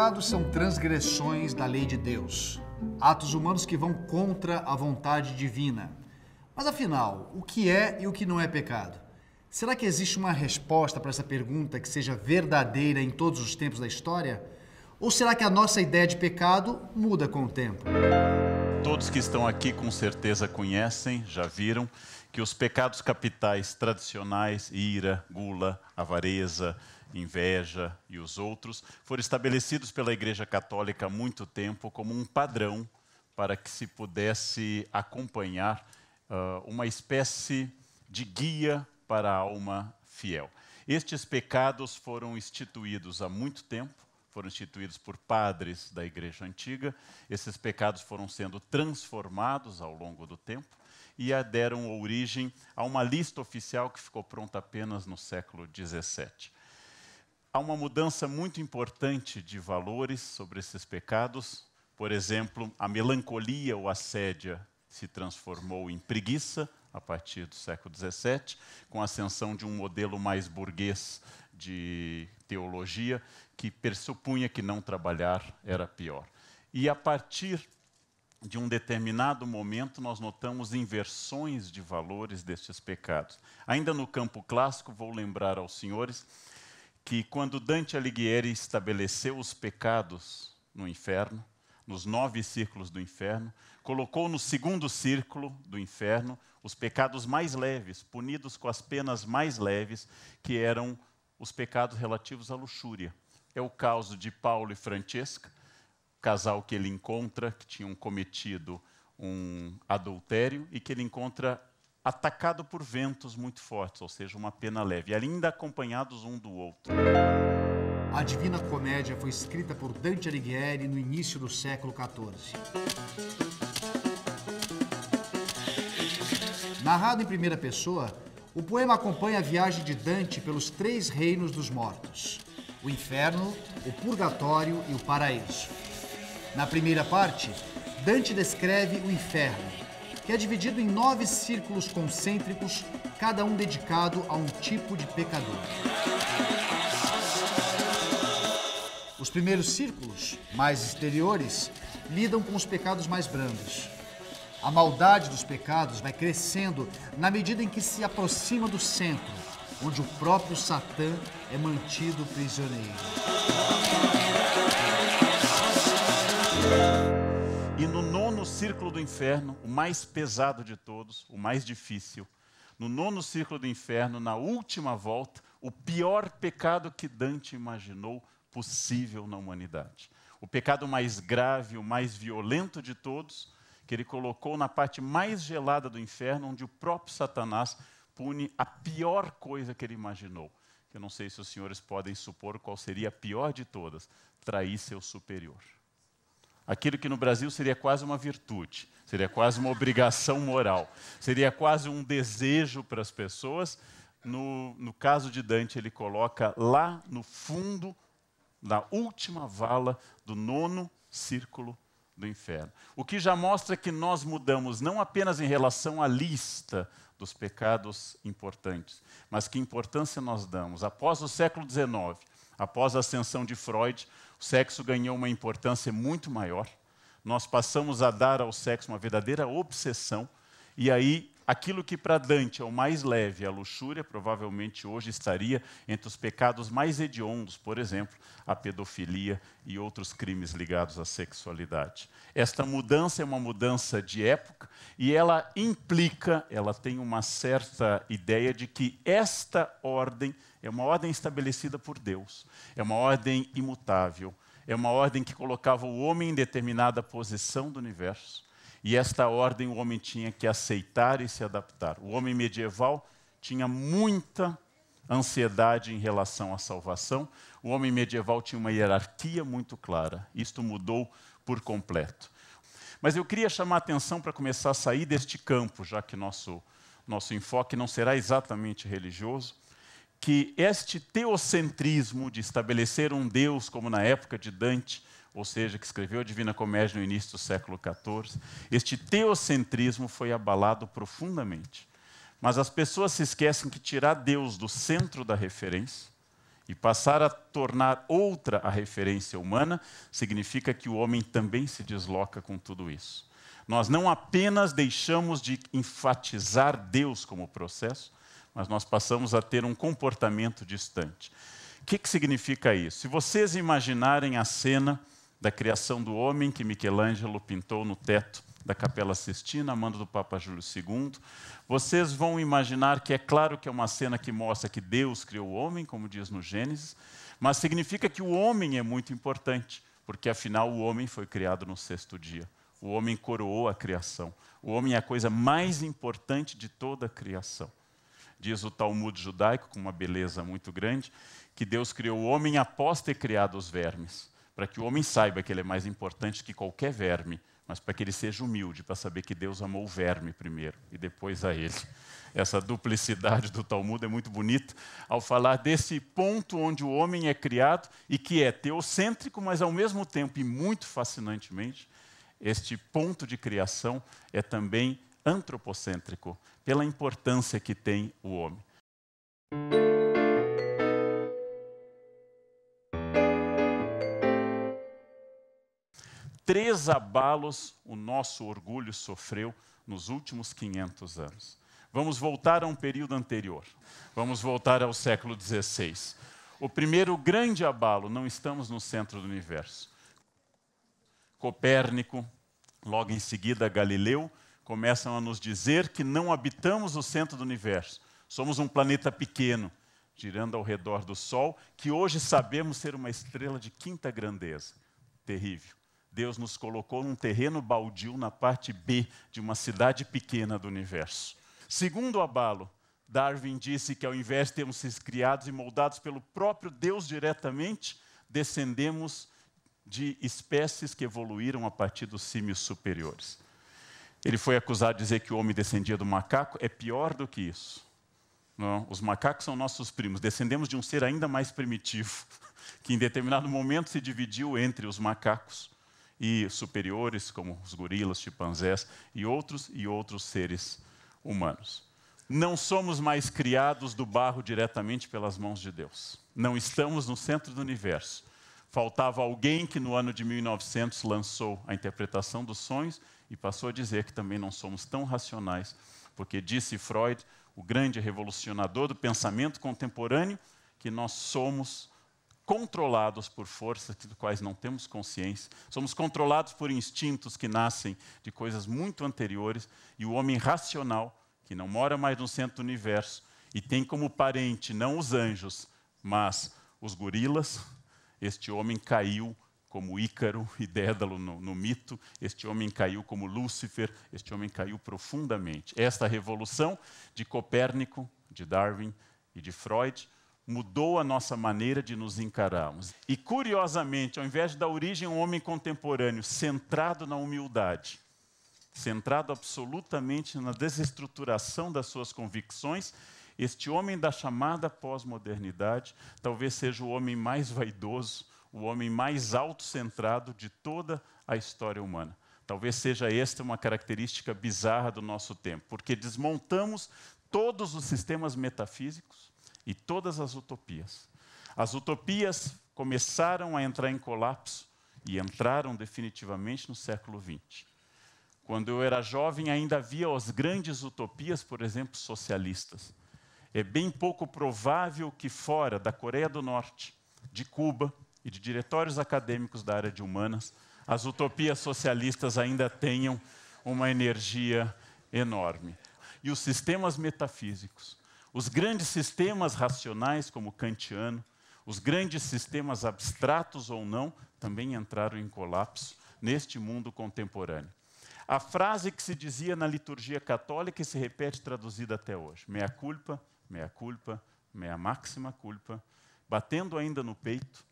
pecados são transgressões da lei de Deus, atos humanos que vão contra a vontade divina. Mas afinal, o que é e o que não é pecado? Será que existe uma resposta para essa pergunta que seja verdadeira em todos os tempos da história? Ou será que a nossa ideia de pecado muda com o tempo? Todos que estão aqui com certeza conhecem, já viram, que os pecados capitais tradicionais, ira, gula, avareza, inveja e os outros, foram estabelecidos pela Igreja Católica há muito tempo como um padrão para que se pudesse acompanhar uh, uma espécie de guia para a alma fiel. Estes pecados foram instituídos há muito tempo, foram instituídos por padres da Igreja Antiga, esses pecados foram sendo transformados ao longo do tempo e deram origem a uma lista oficial que ficou pronta apenas no século XVII há uma mudança muito importante de valores sobre esses pecados. Por exemplo, a melancolia ou a sédia se transformou em preguiça a partir do século XVII, com a ascensão de um modelo mais burguês de teologia que pressupunha que não trabalhar era pior. E a partir de um determinado momento, nós notamos inversões de valores destes pecados. Ainda no campo clássico, vou lembrar aos senhores que quando Dante Alighieri estabeleceu os pecados no inferno, nos nove círculos do inferno, colocou no segundo círculo do inferno os pecados mais leves, punidos com as penas mais leves, que eram os pecados relativos à luxúria. É o caso de Paulo e Francesca, casal que ele encontra, que tinham cometido um adultério e que ele encontra atacado por ventos muito fortes, ou seja, uma pena leve, ainda acompanhados um do outro. A Divina Comédia foi escrita por Dante Alighieri no início do século XIV. Narrado em primeira pessoa, o poema acompanha a viagem de Dante pelos três reinos dos mortos: o inferno, o purgatório e o paraíso. Na primeira parte, Dante descreve o inferno, que é dividido em nove círculos concêntricos, cada um dedicado a um tipo de pecador. Os primeiros círculos, mais exteriores, lidam com os pecados mais brandos. A maldade dos pecados vai crescendo na medida em que se aproxima do centro, onde o próprio Satã é mantido prisioneiro. círculo do inferno, o mais pesado de todos, o mais difícil. No nono círculo do inferno, na última volta, o pior pecado que Dante imaginou possível na humanidade. O pecado mais grave, o mais violento de todos, que ele colocou na parte mais gelada do inferno, onde o próprio Satanás pune a pior coisa que ele imaginou. eu não sei se os senhores podem supor qual seria a pior de todas: trair seu superior aquilo que no Brasil seria quase uma virtude, seria quase uma obrigação moral, seria quase um desejo para as pessoas. No, no caso de Dante, ele coloca lá no fundo, na última vala do nono círculo do inferno. O que já mostra que nós mudamos não apenas em relação à lista dos pecados importantes, mas que importância nós damos. Após o século XIX, após a ascensão de Freud, o sexo ganhou uma importância muito maior. Nós passamos a dar ao sexo uma verdadeira obsessão. E aí, aquilo que para Dante é o mais leve, a luxúria, provavelmente hoje estaria entre os pecados mais hediondos, por exemplo, a pedofilia e outros crimes ligados à sexualidade. Esta mudança é uma mudança de época e ela implica, ela tem uma certa ideia de que esta ordem é uma ordem estabelecida por Deus, é uma ordem imutável, é uma ordem que colocava o homem em determinada posição do universo. E esta ordem o homem tinha que aceitar e se adaptar. O homem medieval tinha muita ansiedade em relação à salvação. O homem medieval tinha uma hierarquia muito clara. Isto mudou por completo. Mas eu queria chamar a atenção para começar a sair deste campo, já que nosso, nosso enfoque não será exatamente religioso que este teocentrismo de estabelecer um Deus, como na época de Dante, ou seja, que escreveu a Divina Comédia no início do século XIV, este teocentrismo foi abalado profundamente. Mas as pessoas se esquecem que tirar Deus do centro da referência e passar a tornar outra a referência humana significa que o homem também se desloca com tudo isso. Nós não apenas deixamos de enfatizar Deus como processo, mas nós passamos a ter um comportamento distante. O que, que significa isso? Se vocês imaginarem a cena da criação do homem que Michelangelo pintou no teto da Capela Sistina, a mando do Papa Júlio II. Vocês vão imaginar que é claro que é uma cena que mostra que Deus criou o homem, como diz no Gênesis, mas significa que o homem é muito importante, porque afinal o homem foi criado no sexto dia. O homem coroou a criação. O homem é a coisa mais importante de toda a criação diz o Talmud judaico, com uma beleza muito grande, que Deus criou o homem após ter criado os vermes, para que o homem saiba que ele é mais importante que qualquer verme, mas para que ele seja humilde, para saber que Deus amou o verme primeiro e depois a ele. Essa duplicidade do Talmud é muito bonita ao falar desse ponto onde o homem é criado e que é teocêntrico, mas ao mesmo tempo e muito fascinantemente, este ponto de criação é também antropocêntrico, pela importância que tem o homem. Três abalos o nosso orgulho sofreu nos últimos 500 anos. Vamos voltar a um período anterior. Vamos voltar ao século XVI. O primeiro grande abalo, não estamos no centro do universo. Copérnico, logo em seguida Galileu, começam a nos dizer que não habitamos o centro do universo. Somos um planeta pequeno, girando ao redor do Sol, que hoje sabemos ser uma estrela de quinta grandeza. Terrível. Deus nos colocou num terreno baldio na parte B de uma cidade pequena do universo. Segundo Abalo, Darwin disse que ao invés de termos sido criados e moldados pelo próprio Deus diretamente, descendemos de espécies que evoluíram a partir dos símios superiores. Ele foi acusado de dizer que o homem descendia do macaco. É pior do que isso. Não, é? os macacos são nossos primos. Descendemos de um ser ainda mais primitivo, que em determinado momento se dividiu entre os macacos e superiores, como os gorilas, chimpanzés e outros e outros seres humanos. Não somos mais criados do barro diretamente pelas mãos de Deus. Não estamos no centro do universo. Faltava alguém que no ano de 1900 lançou a interpretação dos sonhos e passou a dizer que também não somos tão racionais, porque disse Freud, o grande revolucionador do pensamento contemporâneo, que nós somos controlados por forças de quais não temos consciência, somos controlados por instintos que nascem de coisas muito anteriores, e o homem racional, que não mora mais no centro do universo e tem como parente não os anjos, mas os gorilas, este homem caiu como Ícaro e Dédalo no, no, mito, este homem caiu como Lúcifer, este homem caiu profundamente. Esta revolução de Copérnico, de Darwin e de Freud mudou a nossa maneira de nos encararmos. E curiosamente, ao invés de dar origem um homem contemporâneo centrado na humildade, centrado absolutamente na desestruturação das suas convicções, este homem da chamada pós-modernidade talvez seja o homem mais vaidoso, o homem mais autocentrado de toda a história humana. Talvez seja esta uma característica bizarra do nosso tempo, porque desmontamos todos os sistemas metafísicos e todas as utopias. As utopias começaram a entrar em colapso e entraram definitivamente no século XX. Quando eu era jovem, ainda havia as grandes utopias, por exemplo, socialistas. É bem pouco provável que fora da Coreia do Norte, de Cuba, e de diretórios acadêmicos da área de humanas, as utopias socialistas ainda tenham uma energia enorme. E os sistemas metafísicos, os grandes sistemas racionais, como o kantiano, os grandes sistemas abstratos ou não, também entraram em colapso neste mundo contemporâneo. A frase que se dizia na liturgia católica e se repete traduzida até hoje: mea culpa, mea culpa, mea máxima culpa, batendo ainda no peito,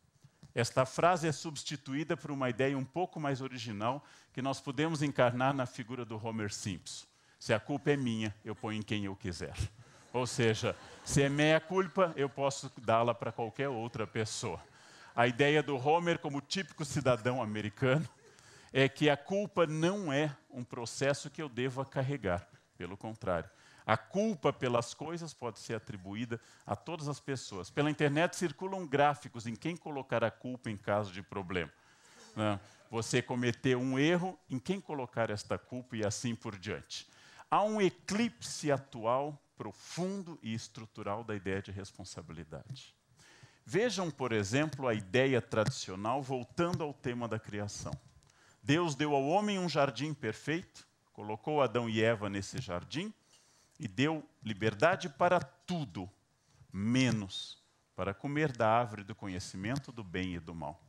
esta frase é substituída por uma ideia um pouco mais original que nós podemos encarnar na figura do Homer Simpson. Se a culpa é minha, eu ponho em quem eu quiser. Ou seja, se é minha culpa, eu posso dá-la para qualquer outra pessoa. A ideia do Homer como típico cidadão americano é que a culpa não é um processo que eu deva carregar. Pelo contrário, a culpa pelas coisas pode ser atribuída a todas as pessoas. Pela internet circulam gráficos em quem colocar a culpa em caso de problema. Né? você cometeu um erro, em quem colocar esta culpa e assim por diante. Há um eclipse atual, profundo e estrutural da ideia de responsabilidade. Vejam, por exemplo, a ideia tradicional voltando ao tema da criação. Deus deu ao homem um jardim perfeito, colocou Adão e Eva nesse jardim e deu liberdade para tudo, menos para comer da árvore do conhecimento do bem e do mal.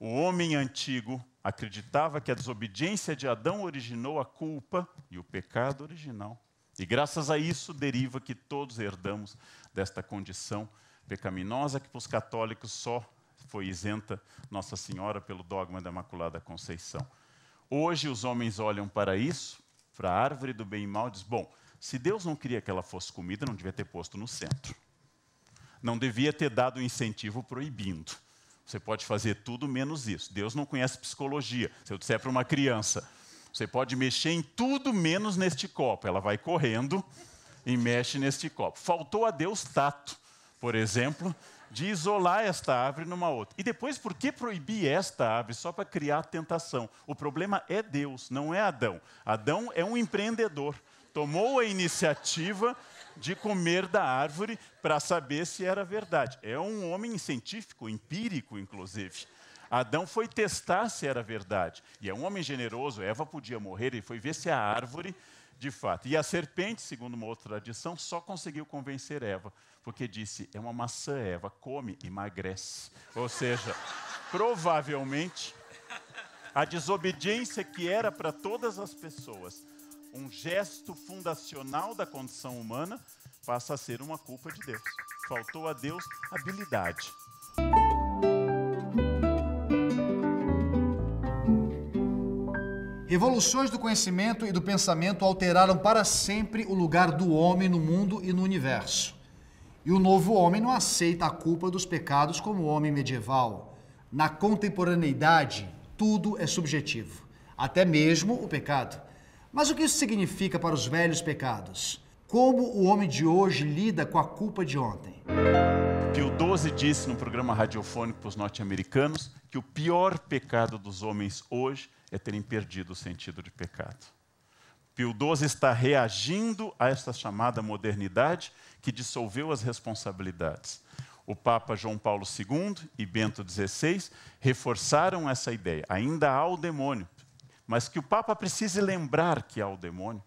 O homem antigo acreditava que a desobediência de Adão originou a culpa e o pecado original. E graças a isso deriva que todos herdamos desta condição pecaminosa que para os católicos só foi isenta Nossa Senhora pelo dogma da Imaculada Conceição. Hoje os homens olham para isso, para a árvore do bem e mal, e dizem: bom, se Deus não queria que ela fosse comida, não devia ter posto no centro. Não devia ter dado incentivo proibindo. Você pode fazer tudo menos isso. Deus não conhece psicologia. Se eu disser para uma criança, você pode mexer em tudo menos neste copo, ela vai correndo e mexe neste copo. Faltou a Deus tato, por exemplo, de isolar esta árvore numa outra. E depois, por que proibir esta árvore só para criar tentação? O problema é Deus, não é Adão. Adão é um empreendedor tomou a iniciativa de comer da árvore para saber se era verdade. É um homem científico, empírico, inclusive. Adão foi testar se era verdade. E é um homem generoso, Eva podia morrer, e foi ver se a árvore de fato. E a serpente, segundo uma outra tradição, só conseguiu convencer Eva, porque disse: é uma maçã, Eva, come, emagrece. Ou seja, provavelmente a desobediência que era para todas as pessoas um gesto fundacional da condição humana, passa a ser uma culpa de Deus. Faltou a Deus habilidade. Evoluções do conhecimento e do pensamento alteraram para sempre o lugar do homem no mundo e no universo. E o novo homem não aceita a culpa dos pecados como o homem medieval. Na contemporaneidade, tudo é subjetivo, até mesmo o pecado. Mas o que isso significa para os velhos pecados? Como o homem de hoje lida com a culpa de ontem? Pio XII disse no programa radiofônico para os norte-americanos que o pior pecado dos homens hoje é terem perdido o sentido de pecado. Pio XII está reagindo a esta chamada modernidade que dissolveu as responsabilidades. O Papa João Paulo II e Bento XVI reforçaram essa ideia. Ainda há o demônio, mas que o Papa precise lembrar que há o demônio,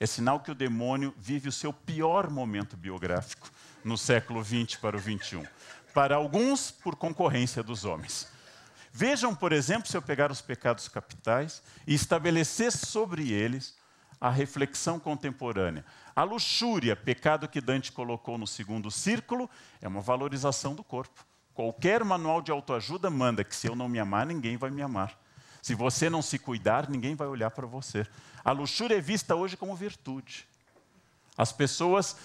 é sinal que o demônio vive o seu pior momento biográfico no século XX para o XXI. Para alguns, por concorrência dos homens. Vejam, por exemplo, se eu pegar os pecados capitais e estabelecer sobre eles a reflexão contemporânea. A luxúria, pecado que Dante colocou no segundo círculo, é uma valorização do corpo. Qualquer manual de autoajuda manda que se eu não me amar, ninguém vai me amar. Se você não se cuidar, ninguém vai olhar para você. A luxúria é vista hoje como virtude. As pessoas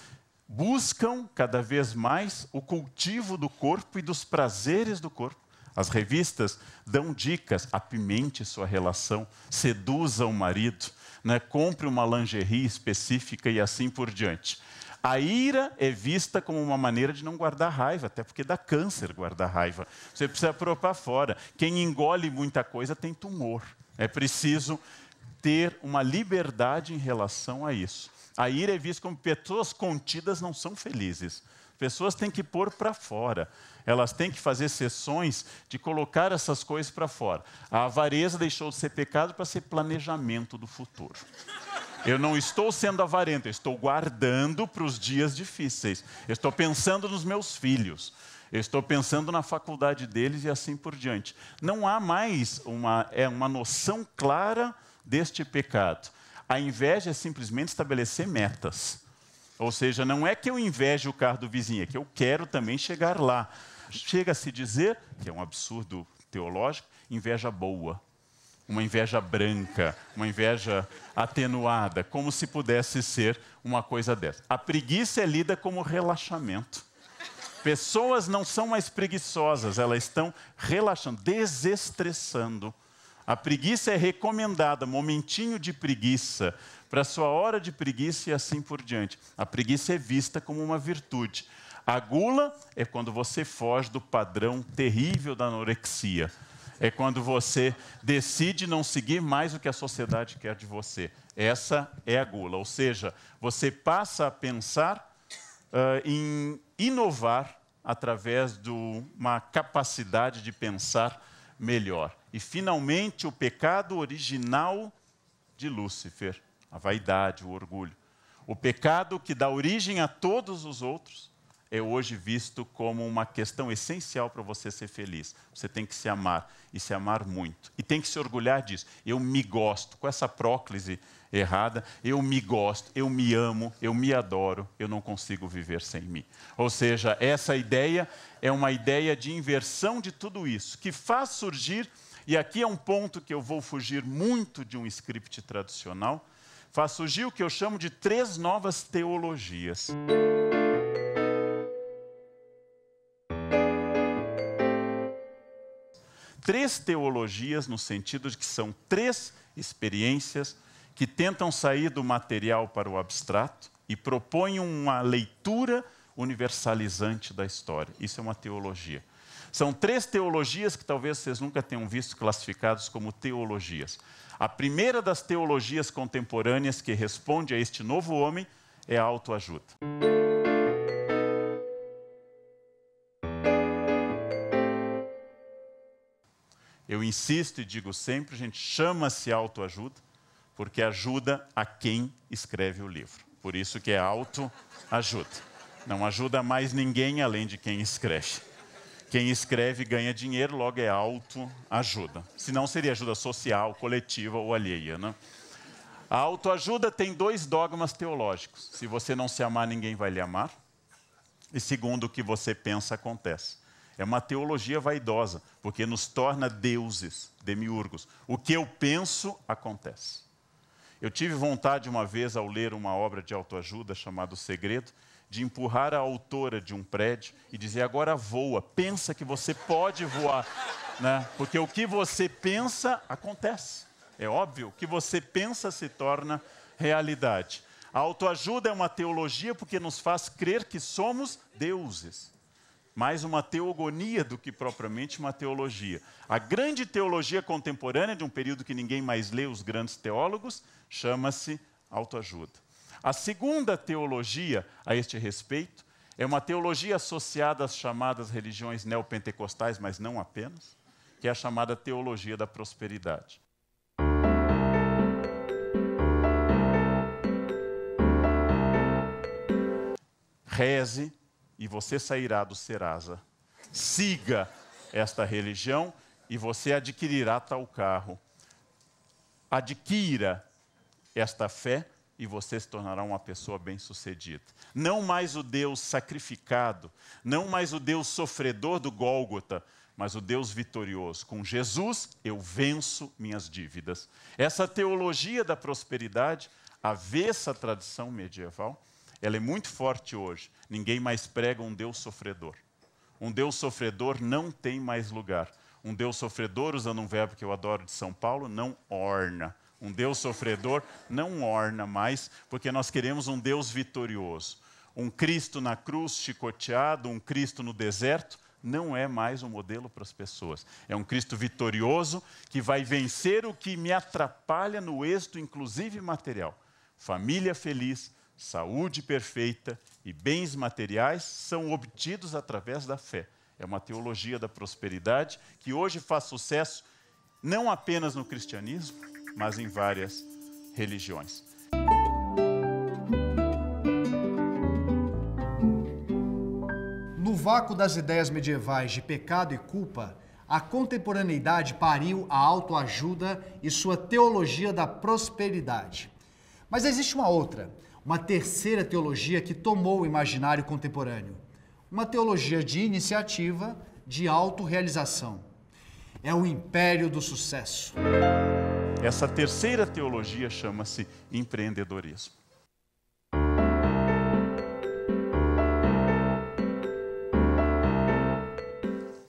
buscam cada vez mais o cultivo do corpo e dos prazeres do corpo. As revistas dão dicas, apimente sua relação, seduza o marido, né? compre uma lingerie específica e assim por diante. A ira é vista como uma maneira de não guardar raiva, até porque dá câncer guardar raiva. Você precisa propar fora. Quem engole muita coisa tem tumor. É preciso ter uma liberdade em relação a isso. A ira é vista como pessoas contidas não são felizes. Pessoas têm que pôr para fora. Elas têm que fazer sessões de colocar essas coisas para fora. A avareza deixou de ser pecado para ser planejamento do futuro. Eu não estou sendo avarento, eu estou guardando para os dias difíceis. Eu estou pensando nos meus filhos. Eu estou pensando na faculdade deles e assim por diante. Não há mais uma, é uma noção clara deste pecado. A inveja é simplesmente estabelecer metas. Ou seja, não é que eu invejo o carro do vizinho, é que eu quero também chegar lá. Chega a se dizer, que é um absurdo teológico, inveja boa uma inveja branca, uma inveja atenuada, como se pudesse ser uma coisa dessa. A preguiça é lida como relaxamento. Pessoas não são mais preguiçosas, elas estão relaxando, desestressando. A preguiça é recomendada, momentinho de preguiça, para sua hora de preguiça e assim por diante. A preguiça é vista como uma virtude. A gula é quando você foge do padrão terrível da anorexia é quando você decide não seguir mais o que a sociedade quer de você. Essa é a gula, ou seja, você passa a pensar uh, em inovar através de uma capacidade de pensar melhor. E, finalmente, o pecado original de Lúcifer, a vaidade, o orgulho. O pecado que dá origem a todos os outros é hoje visto como uma questão essencial para você ser feliz. Você tem que se amar e se amar muito. E tem que se orgulhar disso. Eu me gosto, com essa próclise errada, eu me gosto, eu me amo, eu me adoro, eu não consigo viver sem mim. Ou seja, essa ideia é uma ideia de inversão de tudo isso, que faz surgir, e aqui é um ponto que eu vou fugir muito de um script tradicional, faz surgir o que eu chamo de três novas teologias. três teologias, no sentido de que são três experiências que tentam sair do material para o abstrato e propõem uma leitura universalizante da história. Isso é uma teologia. São três teologias que talvez vocês nunca tenham visto classificadas como teologias. A primeira das teologias contemporâneas que responde a este novo homem é a autoajuda. Eu insisto e digo sempre, gente, chama-se autoajuda, porque ajuda a quem escreve o livro. Por isso que é autoajuda. Não ajuda mais ninguém além de quem escreve. Quem escreve ganha dinheiro, logo é autoajuda. Senão seria ajuda social, coletiva ou alheia, né? A autoajuda tem dois dogmas teológicos. Se você não se amar, ninguém vai lhe amar. E segundo, o que você pensa acontece. É uma teologia vaidosa, porque nos torna deuses, demiurgos. O que eu penso acontece. Eu tive vontade uma vez, ao ler uma obra de autoajuda chamada O Segredo, de empurrar a autora de um prédio e dizer: agora voa, pensa que você pode voar. Né? Porque o que você pensa acontece. É óbvio, o que você pensa se torna realidade. A autoajuda é uma teologia porque nos faz crer que somos deuses mais uma teogonia do que propriamente uma teologia. A grande teologia contemporânea, de um período que ninguém mais lê, os grandes teólogos, chama-se autoajuda. A segunda teologia a este respeito é uma teologia associada às chamadas religiões neopentecostais, mas não apenas, que é a chamada teologia da prosperidade. Reze e você sairá do Serasa. Siga esta religião e você adquirirá tal carro. Adquira esta fé e você se tornará uma pessoa bem-sucedida. Não mais o Deus sacrificado, não mais o Deus sofredor do Gólgota, mas o Deus vitorioso. Com Jesus eu venço minhas dívidas. Essa teologia da prosperidade, avessa a tradição medieval, ela é muito forte hoje. Ninguém mais prega um Deus sofredor. Um Deus sofredor não tem mais lugar. Um Deus sofredor, usando um verbo que eu adoro de São Paulo, não orna. Um Deus sofredor não orna mais, porque nós queremos um Deus vitorioso. Um Cristo na cruz chicoteado, um Cristo no deserto, não é mais um modelo para as pessoas. É um Cristo vitorioso que vai vencer o que me atrapalha no êxito, inclusive material. Família feliz, saúde perfeita e bens materiais são obtidos através da fé. É uma teologia da prosperidade que hoje faz sucesso não apenas no cristianismo, mas em várias religiões. No vácuo das ideias medievais de pecado e culpa, a contemporaneidade pariu a autoajuda e sua teologia da prosperidade. Mas existe uma outra, uma terceira teologia que tomou o imaginário contemporâneo. Uma teologia de iniciativa, de autorrealização. É o império do sucesso. Essa terceira teologia chama-se empreendedorismo.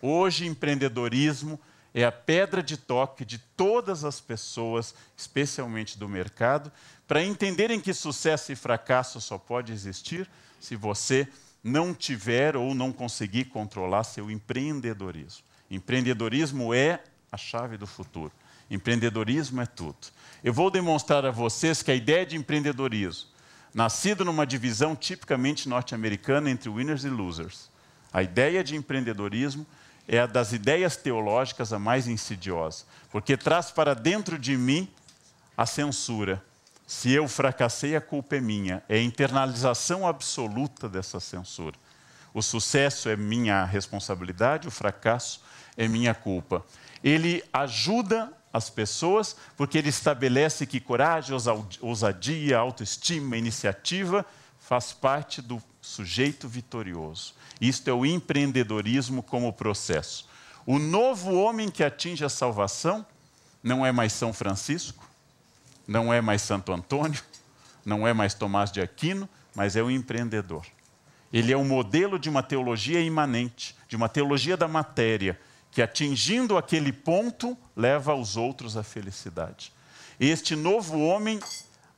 Hoje, empreendedorismo é a pedra de toque de todas as pessoas, especialmente do mercado, para entenderem que sucesso e fracasso só pode existir se você não tiver ou não conseguir controlar seu empreendedorismo. Empreendedorismo é a chave do futuro. Empreendedorismo é tudo. Eu vou demonstrar a vocês que a ideia de empreendedorismo, nascido numa divisão tipicamente norte-americana entre winners e losers, a ideia de empreendedorismo é a das ideias teológicas a mais insidiosa, porque traz para dentro de mim a censura. Se eu fracassei, a culpa é minha. É a internalização absoluta dessa censura. O sucesso é minha responsabilidade, o fracasso é minha culpa. Ele ajuda as pessoas porque ele estabelece que coragem, ousadia, autoestima, iniciativa faz parte do sujeito vitorioso. Isto é o empreendedorismo como processo. O novo homem que atinge a salvação não é mais São Francisco, não é mais Santo Antônio, não é mais Tomás de Aquino, mas é o empreendedor. Ele é o modelo de uma teologia imanente, de uma teologia da matéria, que atingindo aquele ponto leva os outros à felicidade. Este novo homem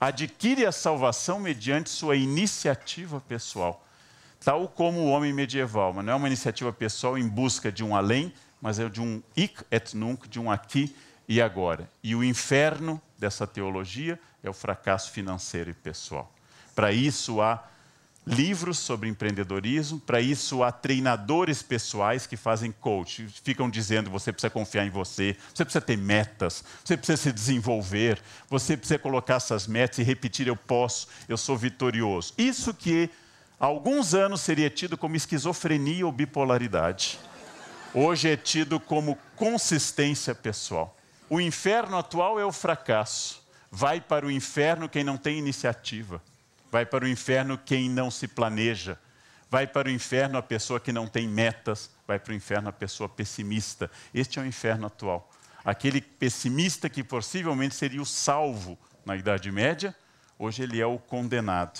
adquire a salvação mediante sua iniciativa pessoal. Tal como o homem medieval, mas não é uma iniciativa pessoal em busca de um além, mas é de um hic et nunc, de um aqui e agora. E o inferno dessa teologia é o fracasso financeiro e pessoal. Para isso há livros sobre empreendedorismo, para isso há treinadores pessoais que fazem coach, ficam dizendo você precisa confiar em você, você precisa ter metas, você precisa se desenvolver, você precisa colocar essas metas e repetir eu posso, eu sou vitorioso. Isso que há alguns anos seria tido como esquizofrenia ou bipolaridade. Hoje é tido como consistência pessoal. O inferno atual é o fracasso. Vai para o inferno quem não tem iniciativa. Vai para o inferno quem não se planeja. Vai para o inferno a pessoa que não tem metas. Vai para o inferno a pessoa pessimista. Este é o inferno atual. Aquele pessimista que possivelmente seria o salvo na Idade Média, hoje ele é o condenado.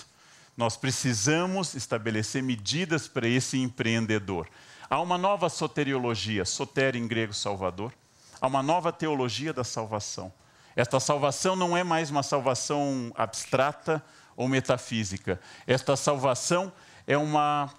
Nós precisamos estabelecer medidas para esse empreendedor. Há uma nova soteriologia, soter em grego salvador. Há uma nova teologia da salvação. Esta salvação não é mais uma salvação abstrata, ou metafísica. Esta salvação é uma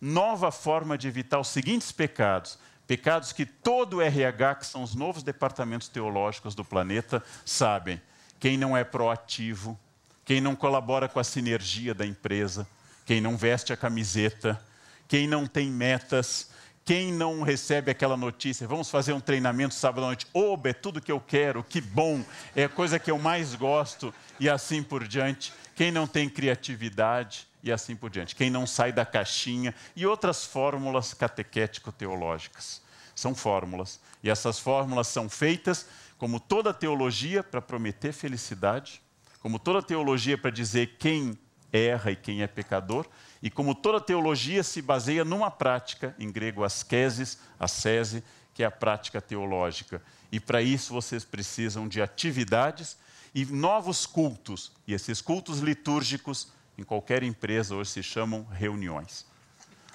nova forma de evitar os seguintes pecados. Pecados que todo o RH, que são os novos departamentos teológicos do planeta, sabem. Quem não é proativo, quem não colabora com a sinergia da empresa, quem não veste a camiseta, quem não tem metas, quem não recebe aquela notícia, vamos fazer um treinamento sábado à noite, oba, é tudo que eu quero, que bom, é a coisa que eu mais gosto, e assim por diante quem não tem criatividade e assim por diante, quem não sai da caixinha e outras fórmulas catequético-teológicas. São fórmulas. E essas fórmulas são feitas, como toda teologia, para prometer felicidade, como toda teologia para dizer quem erra e quem é pecador, e como toda teologia se baseia numa prática, em grego ascesis, ascese, que é a prática teológica. E para isso vocês precisam de atividades e novos cultos. E esses cultos litúrgicos, em qualquer empresa, hoje se chamam reuniões.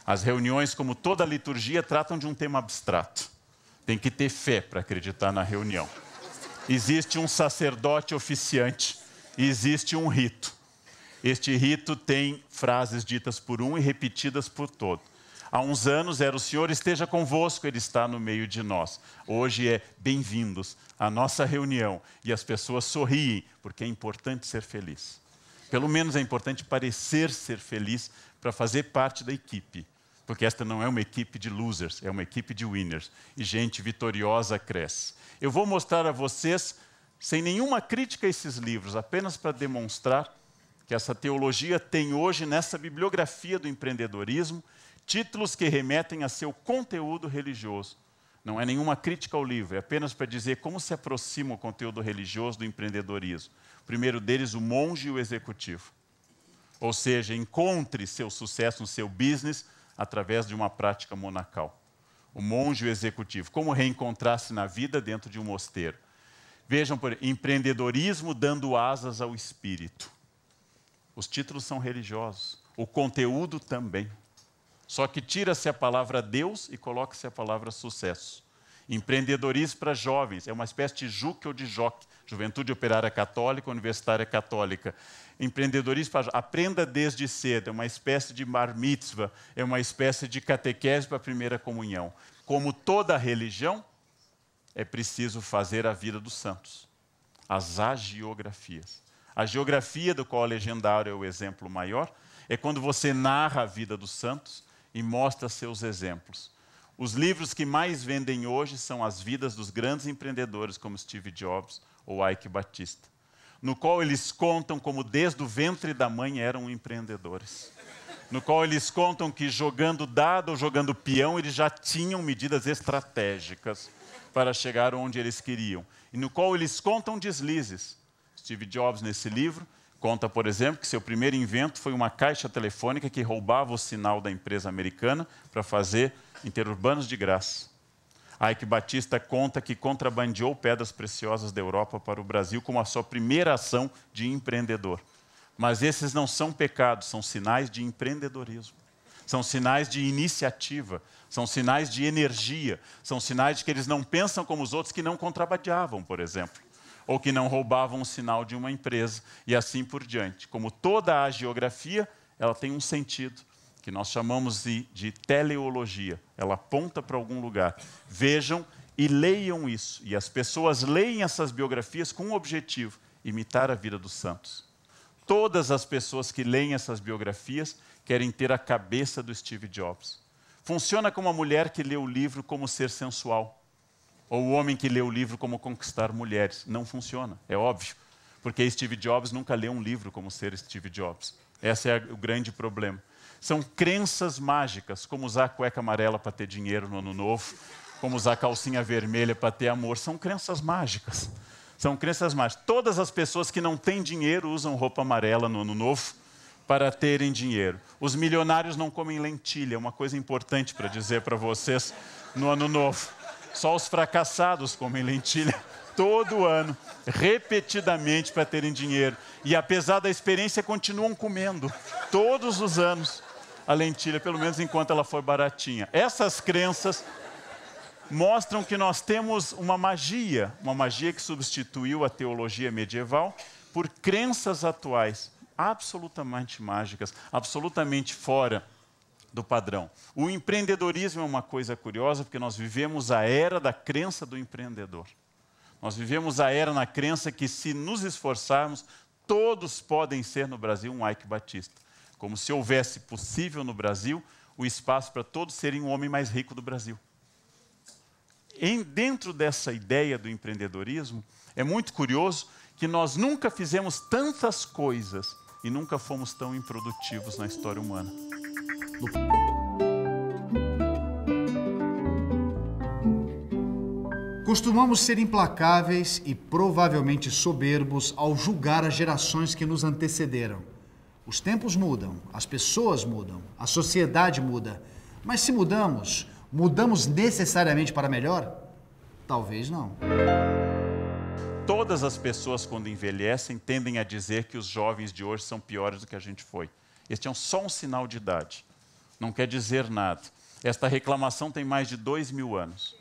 As reuniões, como toda liturgia, tratam de um tema abstrato. Tem que ter fé para acreditar na reunião. Existe um sacerdote oficiante, existe um rito. Este rito tem frases ditas por um e repetidas por todo Há uns anos era o Senhor esteja convosco, Ele está no meio de nós. Hoje é bem-vindos à nossa reunião e as pessoas sorriem, porque é importante ser feliz. Pelo menos é importante parecer ser feliz para fazer parte da equipe, porque esta não é uma equipe de losers, é uma equipe de winners. E gente vitoriosa cresce. Eu vou mostrar a vocês, sem nenhuma crítica a esses livros, apenas para demonstrar que essa teologia tem hoje nessa bibliografia do empreendedorismo títulos que remetem a seu conteúdo religioso. Não é nenhuma crítica ao livro, é apenas para dizer como se aproxima o conteúdo religioso do empreendedorismo. O primeiro deles, o monge e o executivo. Ou seja, encontre seu sucesso no seu business através de uma prática monacal. O monge e o executivo. Como reencontrar-se na vida dentro de um mosteiro. Vejam, por empreendedorismo dando asas ao espírito. Os títulos são religiosos, o conteúdo também. Só que tira-se a palavra Deus e coloca-se a palavra sucesso. Empreendedorismo para jovens, é uma espécie de JUC ou de joque. Juventude Operária Católica, Universitária Católica. Empreendedorismo para aprenda desde cedo, é uma espécie de mar mitzvah, é uma espécie de catequese para a primeira comunhão. Como toda religião, é preciso fazer a vida dos santos, as agiografias. A geografia, do qual o é legendário é o exemplo maior, é quando você narra a vida dos santos, e mostra seus exemplos. Os livros que mais vendem hoje são as vidas dos grandes empreendedores como Steve Jobs ou Ike Batista, no qual eles contam como desde o ventre da mãe eram empreendedores. No qual eles contam que jogando dado ou jogando peão, eles já tinham medidas estratégicas para chegar onde eles queriam. E no qual eles contam deslizes. Steve Jobs nesse livro Conta, por exemplo, que seu primeiro invento foi uma caixa telefônica que roubava o sinal da empresa americana para fazer interurbanos de graça. Ike Batista conta que contrabandeou pedras preciosas da Europa para o Brasil como a sua primeira ação de empreendedor. Mas esses não são pecados, são sinais de empreendedorismo. São sinais de iniciativa, são sinais de energia, são sinais de que eles não pensam como os outros que não contrabandeavam, por exemplo ou que não roubavam o sinal de uma empresa e assim por diante. Como toda a geografia, ela tem um sentido que nós chamamos de, de teleologia. Ela aponta para algum lugar. Vejam e leiam isso. E as pessoas leem essas biografias com o um objetivo: imitar a vida dos santos. Todas as pessoas que leem essas biografias querem ter a cabeça do Steve Jobs. Funciona como a mulher que lê o livro Como Ser Sensual. Ou o homem que lê o livro Como Conquistar Mulheres. Não funciona, é óbvio. Porque Steve Jobs nunca leu um livro como ser Steve Jobs. Esse é o grande problema. São crenças mágicas, como usar cueca amarela para ter dinheiro no ano novo, como usar calcinha vermelha para ter amor. São crenças mágicas. São crenças mágicas. Todas as pessoas que não têm dinheiro usam roupa amarela no ano novo para terem dinheiro. Os milionários não comem lentilha, é uma coisa importante para dizer para vocês no ano novo. Só os fracassados comem lentilha todo ano, repetidamente, para terem dinheiro. E apesar da experiência, continuam comendo todos os anos a lentilha, pelo menos enquanto ela for baratinha. Essas crenças mostram que nós temos uma magia, uma magia que substituiu a teologia medieval por crenças atuais absolutamente mágicas, absolutamente fora do padrão. O empreendedorismo é uma coisa curiosa, porque nós vivemos a era da crença do empreendedor. Nós vivemos a era na crença que, se nos esforçarmos, todos podem ser no Brasil um Ike Batista. Como se houvesse possível no Brasil o espaço para todos serem o homem mais rico do Brasil. Em, dentro dessa ideia do empreendedorismo, é muito curioso que nós nunca fizemos tantas coisas e nunca fomos tão improdutivos na história humana. Costumamos ser implacáveis e provavelmente soberbos ao julgar as gerações que nos antecederam. Os tempos mudam, as pessoas mudam, a sociedade muda. Mas se mudamos, mudamos necessariamente para melhor? Talvez não. Todas as pessoas, quando envelhecem, tendem a dizer que os jovens de hoje são piores do que a gente foi. Este é só um sinal de idade não quer dizer nada. Esta reclamação tem mais de dois mil anos.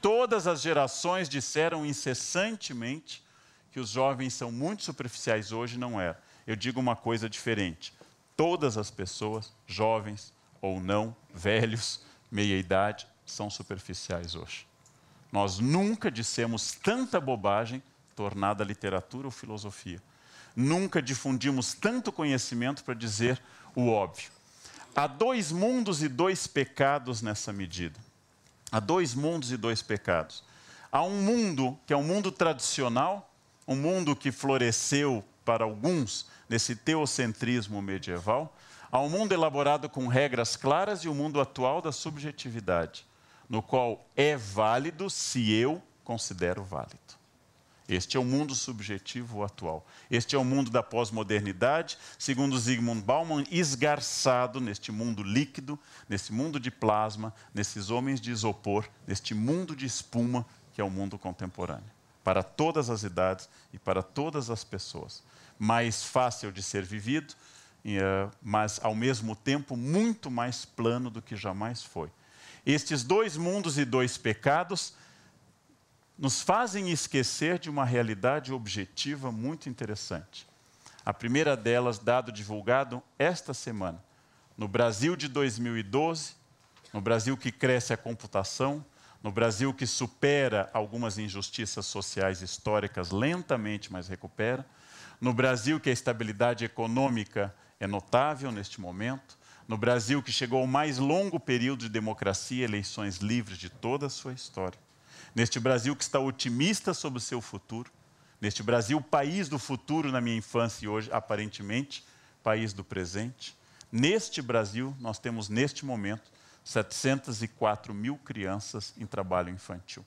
Todas as gerações disseram incessantemente que os jovens são muito superficiais hoje, não era. É. Eu digo uma coisa diferente. Todas as pessoas, jovens ou não, velhos, meia-idade, são superficiais hoje. Nós nunca dissemos tanta bobagem tornada literatura ou filosofia. Nunca difundimos tanto conhecimento para dizer o óbvio. Há dois mundos e dois pecados nessa medida. Há dois mundos e dois pecados. Há um mundo que é um mundo tradicional, um mundo que floresceu para alguns nesse teocentrismo medieval, há um mundo elaborado com regras claras e o um mundo atual da subjetividade, no qual é válido se eu considero válido. Este é o mundo subjetivo atual. Este é o mundo da pós-modernidade, segundo Zygmunt Bauman, esgarçado neste mundo líquido, nesse mundo de plasma, nesses homens de isopor, neste mundo de espuma que é o mundo contemporâneo. Para todas as idades e para todas as pessoas. Mais fácil de ser vivido, eh, mas ao mesmo tempo muito mais plano do que jamais foi. Estes dois mundos e dois pecados nos fazem esquecer de uma realidade objetiva muito interessante. A primeira delas, dado divulgado esta semana. No Brasil de 2012, no Brasil que cresce a computação, no Brasil que supera algumas injustiças sociais históricas lentamente, mas recupera, no Brasil que a estabilidade econômica é notável neste momento, no Brasil que chegou ao mais longo período de democracia, e eleições livres de toda a sua história neste Brasil que está otimista sobre o seu futuro, neste Brasil, país do futuro na minha infância e hoje, aparentemente, país do presente. Neste Brasil, nós temos, neste momento, 704 mil crianças em trabalho infantil.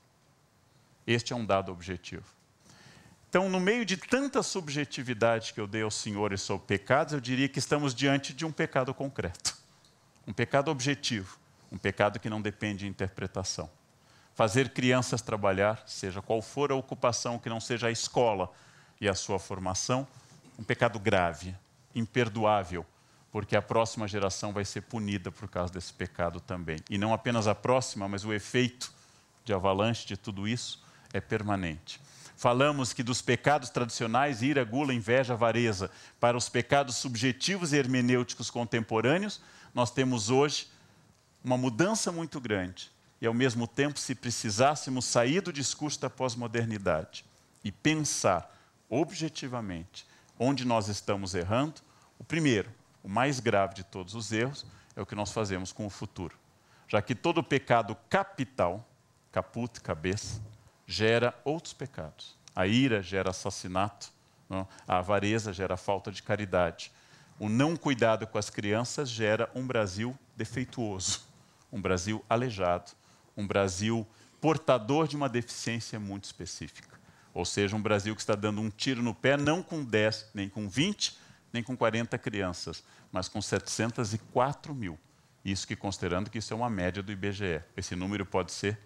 Este é um dado objetivo. Então, no meio de tanta subjetividade que eu dei aos senhores sobre pecados, eu diria que estamos diante de um pecado concreto, um pecado objetivo, um pecado que não depende de interpretação fazer crianças trabalhar, seja qual for a ocupação que não seja a escola e a sua formação, um pecado grave, imperdoável, porque a próxima geração vai ser punida por causa desse pecado também. E não apenas a próxima, mas o efeito de avalanche de tudo isso é permanente. Falamos que dos pecados tradicionais, ira, gula, inveja, avareza, para os pecados subjetivos e hermenêuticos contemporâneos, nós temos hoje uma mudança muito grande e, ao mesmo tempo, se precisássemos sair do discurso da pós-modernidade e pensar objetivamente onde nós estamos errando, o primeiro, o mais grave de todos os erros, é o que nós fazemos com o futuro. Já que todo pecado capital, caput, cabeça, gera outros pecados. A ira gera assassinato, não? É? a avareza gera falta de caridade. O não cuidado com as crianças gera um Brasil defeituoso, um Brasil aleijado, um Brasil portador de uma deficiência muito específica. Ou seja, um Brasil que está dando um tiro no pé, não com 10, nem com 20, nem com 40 crianças, mas com 704 mil. Isso que considerando que isso é uma média do IBGE. Esse número pode ser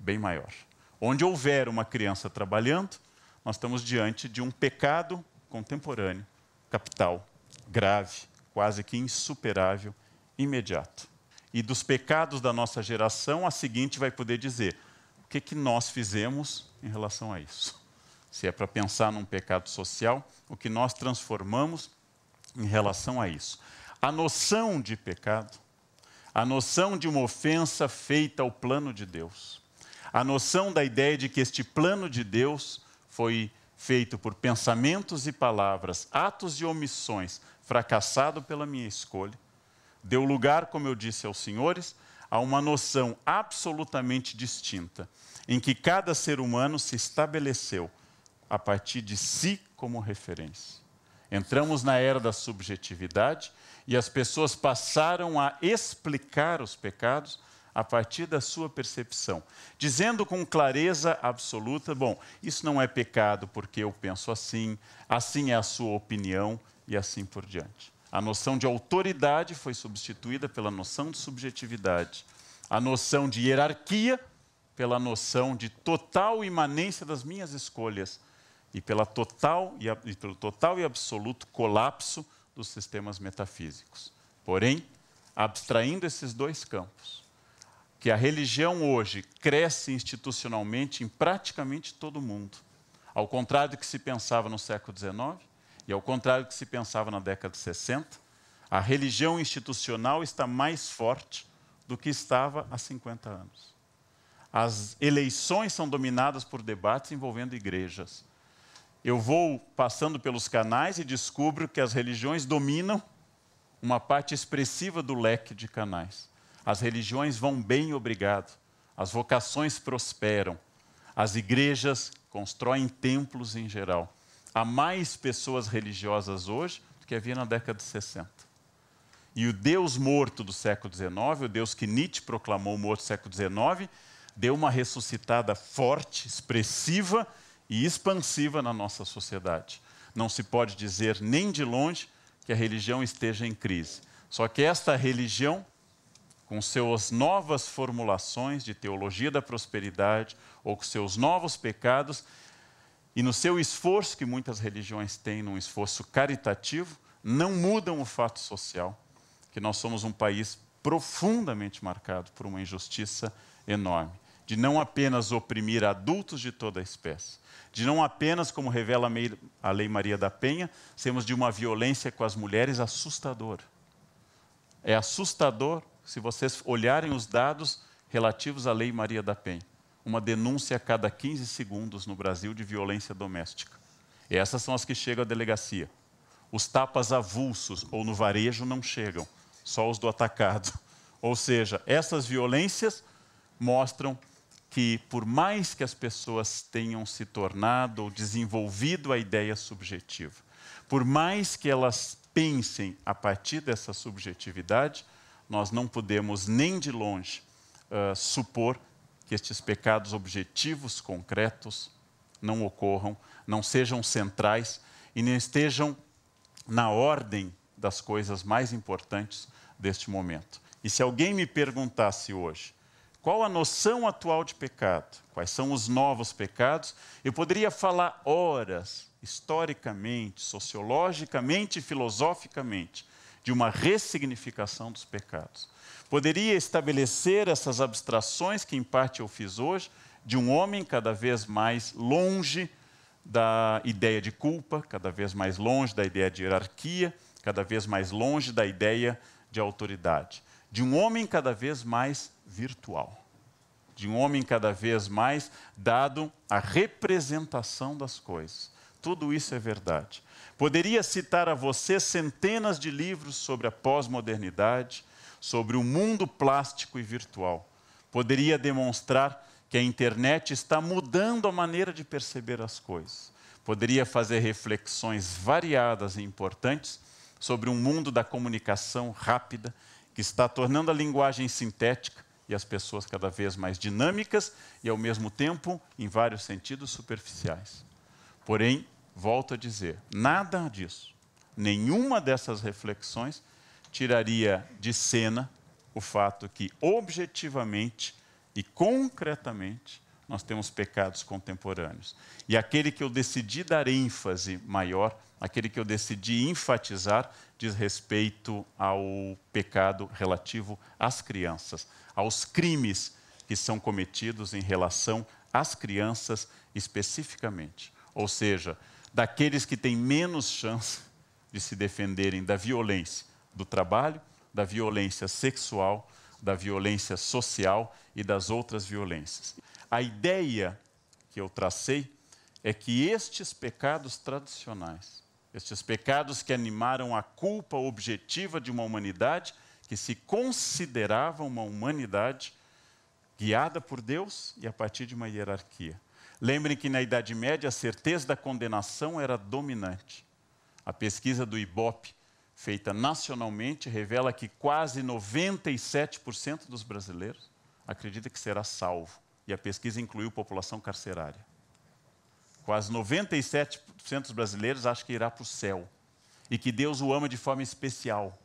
bem maior. Onde houver uma criança trabalhando, nós estamos diante de um pecado contemporâneo, capital, grave, quase que insuperável, imediato e dos pecados da nossa geração, a seguinte vai poder dizer: o que, que nós fizemos em relação a isso? Se é para pensar num pecado social, o que nós transformamos em relação a isso? A noção de pecado, a noção de uma ofensa feita ao plano de Deus, a noção da ideia de que este plano de Deus foi feito por pensamentos e palavras, atos e omissões, fracassado pela minha escolha Deu lugar, como eu disse aos senhores, a uma noção absolutamente distinta, em que cada ser humano se estabeleceu a partir de si como referência. Entramos na era da subjetividade e as pessoas passaram a explicar os pecados a partir da sua percepção, dizendo com clareza absoluta: bom, isso não é pecado porque eu penso assim, assim é a sua opinião e assim por diante. A noção de autoridade foi substituída pela noção de subjetividade. A noção de hierarquia pela noção de total imanência das minhas escolhas e, pela total e, e pelo total e absoluto colapso dos sistemas metafísicos. Porém, abstraindo esses dois campos, que a religião hoje cresce institucionalmente em praticamente todo o mundo. Ao contrário do que se pensava no século XIX, e ao contrário do que se pensava na década de 60, a religião institucional está mais forte do que estava há 50 anos. As eleições são dominadas por debates envolvendo igrejas. Eu vou passando pelos canais e descubro que as religiões dominam uma parte expressiva do leque de canais. As religiões vão bem, obrigado. As vocações prosperam. As igrejas constroem templos em geral. Há mais pessoas religiosas hoje do que havia na década de 60. E o Deus morto do século XIX, o Deus que Nietzsche proclamou morto do século XIX, deu uma ressuscitada forte, expressiva e expansiva na nossa sociedade. Não se pode dizer nem de longe que a religião esteja em crise. Só que esta religião, com suas novas formulações de teologia da prosperidade ou com seus novos pecados, e no seu esforço, que muitas religiões têm, num esforço caritativo, não mudam o fato social, que nós somos um país profundamente marcado por uma injustiça enorme, de não apenas oprimir adultos de toda a espécie, de não apenas, como revela a Lei Maria da Penha, sermos de uma violência com as mulheres assustadora. É assustador se vocês olharem os dados relativos à Lei Maria da Penha uma denúncia a cada 15 segundos no Brasil de violência doméstica. E essas são as que chegam à delegacia. Os tapas avulsos ou no varejo não chegam, só os do atacado. Ou seja, essas violências mostram que, por mais que as pessoas tenham se tornado ou desenvolvido a ideia subjetiva, por mais que elas pensem a partir dessa subjetividade, nós não podemos nem de longe uh, supor que estes pecados objetivos, concretos, não ocorram, não sejam centrais e nem estejam na ordem das coisas mais importantes deste momento. E se alguém me perguntasse hoje qual a noção atual de pecado, quais são os novos pecados, eu poderia falar horas, historicamente, sociologicamente e filosoficamente, de uma ressignificação dos pecados. Poderia estabelecer essas abstrações que, em parte, eu fiz hoje, de um homem cada vez mais longe da ideia de culpa, cada vez mais longe da ideia de hierarquia, cada vez mais longe da ideia de autoridade. De um homem cada vez mais virtual. De um homem cada vez mais dado à representação das coisas. Tudo isso é verdade. Poderia citar a você centenas de livros sobre a pós-modernidade, sobre o mundo plástico e virtual. Poderia demonstrar que a internet está mudando a maneira de perceber as coisas. Poderia fazer reflexões variadas e importantes sobre um mundo da comunicação rápida que está tornando a linguagem sintética e as pessoas cada vez mais dinâmicas e, ao mesmo tempo, em vários sentidos, superficiais. Porém, Volto a dizer, nada disso, nenhuma dessas reflexões tiraria de cena o fato que, objetivamente e concretamente, nós temos pecados contemporâneos. E aquele que eu decidi dar ênfase maior, aquele que eu decidi enfatizar, diz respeito ao pecado relativo às crianças, aos crimes que são cometidos em relação às crianças especificamente. Ou seja, daqueles que têm menos chance de se defenderem da violência do trabalho, da violência sexual, da violência social e das outras violências. A ideia que eu tracei é que estes pecados tradicionais, estes pecados que animaram a culpa objetiva de uma humanidade que se considerava uma humanidade guiada por Deus e a partir de uma hierarquia. Lembrem que na Idade Média a certeza da condenação era dominante. A pesquisa do IBOP, feita nacionalmente, revela que quase 97% dos brasileiros acredita que será salvo. E a pesquisa incluiu população carcerária. Quase 97% dos brasileiros acham que irá para o céu e que Deus o ama de forma especial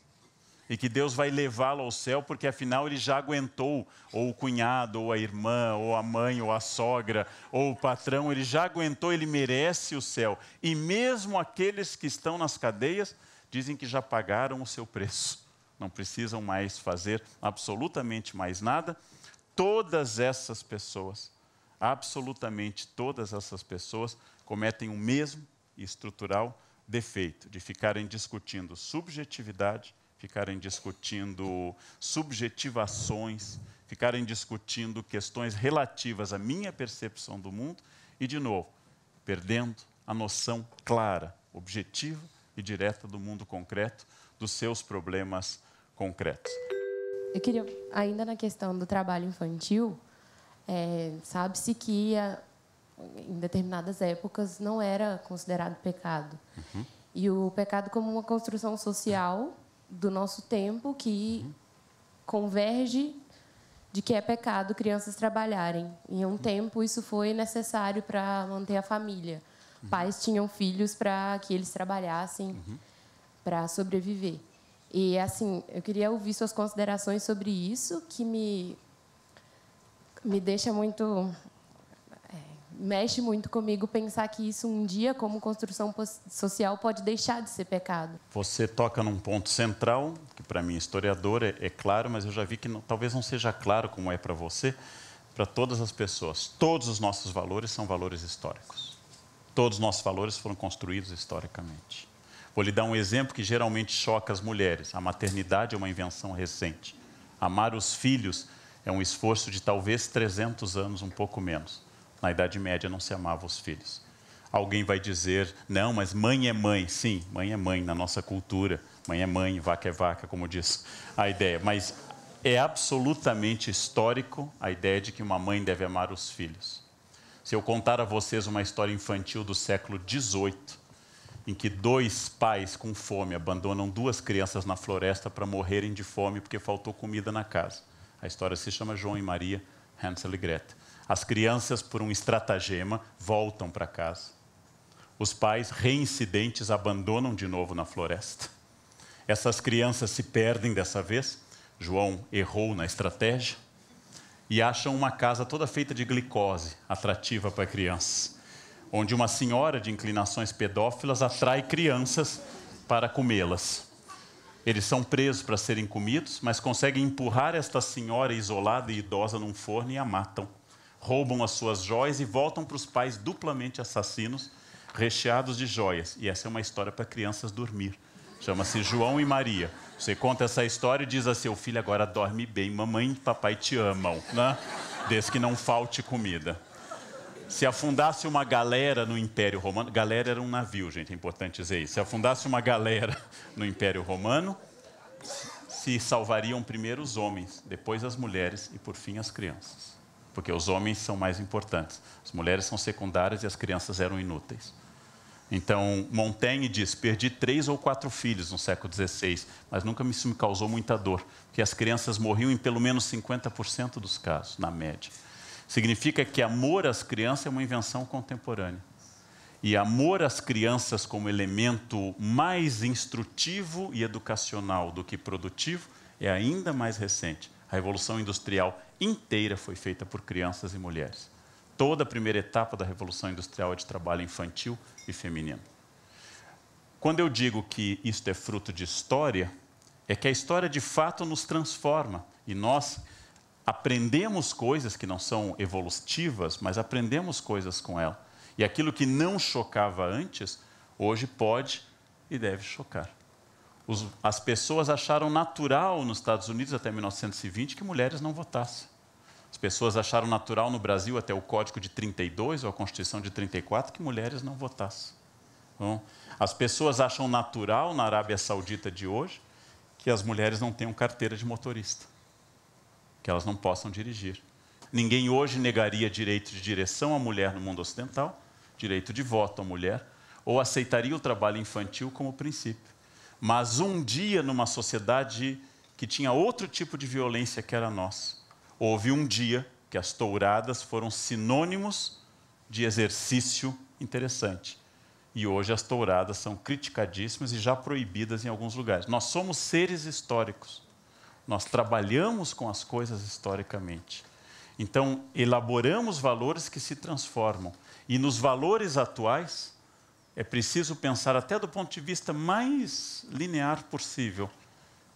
e que Deus vai levá-lo ao céu, porque afinal ele já aguentou, ou o cunhado, ou a irmã, ou a mãe, ou a sogra, ou o patrão, ele já aguentou, ele merece o céu. E mesmo aqueles que estão nas cadeias dizem que já pagaram o seu preço, não precisam mais fazer absolutamente mais nada. Todas essas pessoas, absolutamente todas essas pessoas, cometem o mesmo estrutural defeito de ficarem discutindo subjetividade ficarem discutindo subjetivações, ficarem discutindo questões relativas à minha percepção do mundo e, de novo, perdendo a noção clara, objetiva e direta do mundo concreto, dos seus problemas concretos. Eu queria, ainda na questão do trabalho infantil, é, sabe-se que a, em determinadas épocas não era considerado pecado. Uhum. E o pecado como uma construção social do nosso tempo que converge de que é pecado crianças trabalharem. Em um tempo, isso foi necessário para manter a família. Uhum. Pais tinham filhos para que eles trabalhassem, uhum. para sobreviver. E, assim, eu queria ouvir suas considerações sobre isso, que me, me deixa muito mexe muito comigo pensar que isso um dia, como construção social, pode deixar de ser pecado. Você toca num ponto central, que para mim, é historiador, é, é, claro, mas eu já vi que não, talvez não seja claro como é para você, para todas as pessoas. Todos os nossos valores são valores históricos. Todos os nossos valores foram construídos historicamente. Vou lhe dar um exemplo que geralmente choca as mulheres. A maternidade é uma invenção recente. Amar os filhos é um esforço de talvez 300 anos, um pouco menos. Na Idade Média não se amava os filhos. Alguém vai dizer, não, mas mãe é mãe. Sim, mãe é mãe na nossa cultura. Mãe é mãe, vaca é vaca, como diz a ideia. Mas é absolutamente histórico a ideia de que uma mãe deve amar os filhos. Se eu contar a vocês uma história infantil do século XVIII, em que dois pais com fome abandonam duas crianças na floresta para morrerem de fome porque faltou comida na casa. A história se chama João e Maria, Hansel e Gretel. As crianças, por um estratagema, voltam para casa. Os pais reincidentes abandonam de novo na floresta. Essas crianças se perdem dessa vez. João errou na estratégia. E acham uma casa toda feita de glicose, atrativa para crianças, onde uma senhora de inclinações pedófilas atrai crianças para comê-las. Eles são presos para serem comidos, mas conseguem empurrar esta senhora isolada e idosa num forno e a matam roubam as suas joias e voltam para os pais duplamente assassinos, recheados de joias. E essa é uma história para crianças dormir. Chama-se João e Maria. Você conta essa história e diz a assim, seu filho: agora dorme bem, mamãe e papai te amam, né? Desde que não falte comida. Se afundasse uma galera no Império Romano, galera era um navio, gente, é importante dizer isso. Se afundasse uma galera no Império Romano, se salvariam primeiro os homens, depois as mulheres e por fim as crianças porque os homens são mais importantes, as mulheres são secundárias e as crianças eram inúteis. Então, Montaigne diz: perdi três ou quatro filhos no século XVI, mas nunca isso me causou muita dor, porque as crianças morriam em pelo menos 50% dos casos, na média. Significa que amor às crianças é uma invenção contemporânea. E amor às crianças como elemento mais instrutivo e educacional do que produtivo é ainda mais recente. A Revolução Industrial inteira foi feita por crianças e mulheres. Toda a primeira etapa da Revolução Industrial é de trabalho infantil e feminino. Quando eu digo que isto é fruto de história, é que a história de fato nos transforma e nós aprendemos coisas que não são evolutivas, mas aprendemos coisas com ela. E aquilo que não chocava antes, hoje pode e deve chocar os, as pessoas acharam natural nos Estados Unidos, até 1920, que mulheres não votassem. As pessoas acharam natural no Brasil, até o Código de 32 ou a Constituição de 34, que mulheres não votassem. Então, as pessoas acham natural na Arábia Saudita de hoje que as mulheres não tenham carteira de motorista, que elas não possam dirigir. Ninguém hoje negaria direito de direção à mulher no mundo ocidental, direito de voto à mulher, ou aceitaria o trabalho infantil como princípio. Mas um dia, numa sociedade que tinha outro tipo de violência que era nós, houve um dia que as touradas foram sinônimos de exercício interessante. E hoje as touradas são criticadíssimas e já proibidas em alguns lugares. Nós somos seres históricos. Nós trabalhamos com as coisas historicamente. Então, elaboramos valores que se transformam. E nos valores atuais, é preciso pensar até do ponto de vista mais linear possível.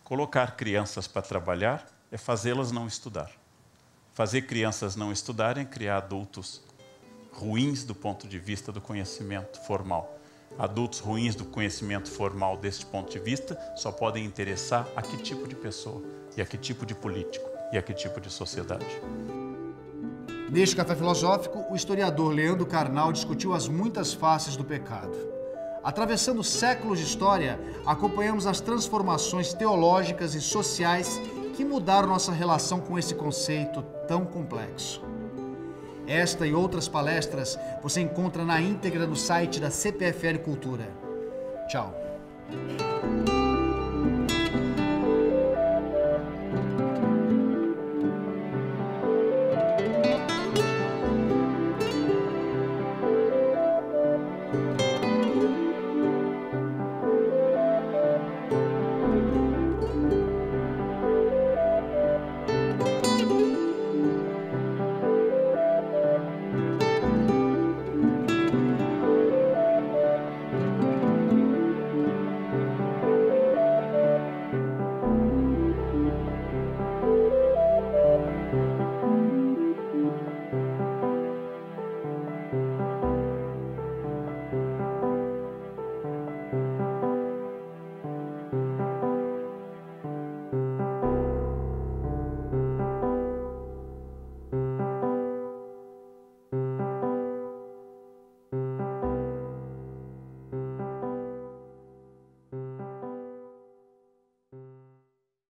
Colocar crianças para trabalhar é fazê-las não estudar. Fazer crianças não estudarem é criar adultos ruins do ponto de vista do conhecimento formal. Adultos ruins do conhecimento formal, deste ponto de vista, só podem interessar a que tipo de pessoa, e a que tipo de político, e a que tipo de sociedade. Neste café filosófico, o historiador Leandro Carnal discutiu as muitas faces do pecado. Atravessando séculos de história, acompanhamos as transformações teológicas e sociais que mudaram nossa relação com esse conceito tão complexo. Esta e outras palestras você encontra na íntegra no site da CPFL Cultura. Tchau.